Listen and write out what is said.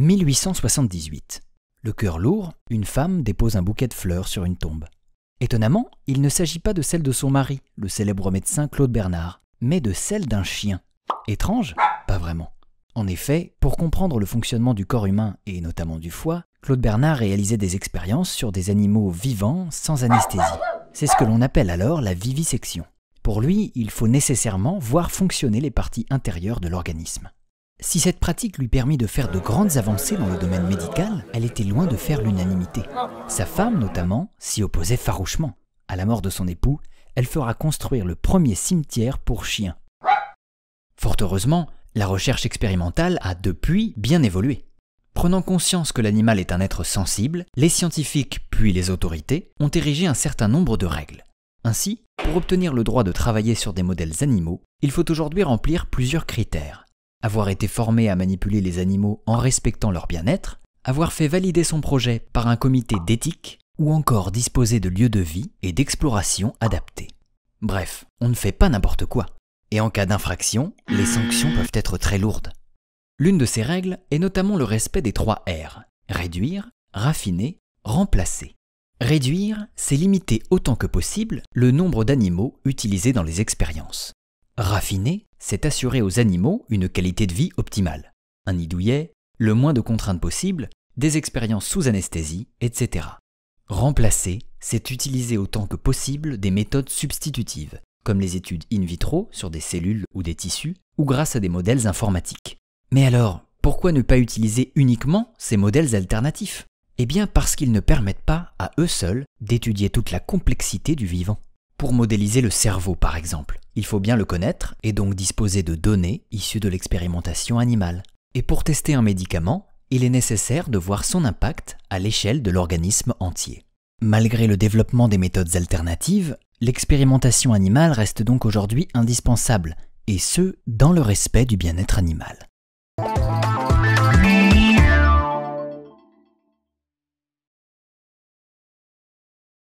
1878. Le cœur lourd, une femme dépose un bouquet de fleurs sur une tombe. Étonnamment, il ne s'agit pas de celle de son mari, le célèbre médecin Claude Bernard, mais de celle d'un chien. Étrange Pas vraiment. En effet, pour comprendre le fonctionnement du corps humain et notamment du foie, Claude Bernard réalisait des expériences sur des animaux vivants sans anesthésie. C'est ce que l'on appelle alors la vivisection. Pour lui, il faut nécessairement voir fonctionner les parties intérieures de l'organisme. Si cette pratique lui permit de faire de grandes avancées dans le domaine médical, elle était loin de faire l'unanimité. Sa femme, notamment, s'y opposait farouchement. À la mort de son époux, elle fera construire le premier cimetière pour chiens. Fort heureusement, la recherche expérimentale a depuis bien évolué. Prenant conscience que l'animal est un être sensible, les scientifiques puis les autorités ont érigé un certain nombre de règles. Ainsi, pour obtenir le droit de travailler sur des modèles animaux, il faut aujourd'hui remplir plusieurs critères. Avoir été formé à manipuler les animaux en respectant leur bien-être, avoir fait valider son projet par un comité d'éthique, ou encore disposer de lieux de vie et d'exploration adaptés. Bref, on ne fait pas n'importe quoi. Et en cas d'infraction, les sanctions peuvent être très lourdes. L'une de ces règles est notamment le respect des trois R réduire, raffiner, remplacer. Réduire, c'est limiter autant que possible le nombre d'animaux utilisés dans les expériences. Raffiner, c'est assurer aux animaux une qualité de vie optimale. Un idouillet, le moins de contraintes possibles, des expériences sous anesthésie, etc. Remplacer, c'est utiliser autant que possible des méthodes substitutives, comme les études in vitro sur des cellules ou des tissus, ou grâce à des modèles informatiques. Mais alors, pourquoi ne pas utiliser uniquement ces modèles alternatifs Eh bien parce qu'ils ne permettent pas, à eux seuls, d'étudier toute la complexité du vivant. Pour modéliser le cerveau, par exemple, il faut bien le connaître et donc disposer de données issues de l'expérimentation animale. Et pour tester un médicament, il est nécessaire de voir son impact à l'échelle de l'organisme entier. Malgré le développement des méthodes alternatives, l'expérimentation animale reste donc aujourd'hui indispensable, et ce, dans le respect du bien-être animal.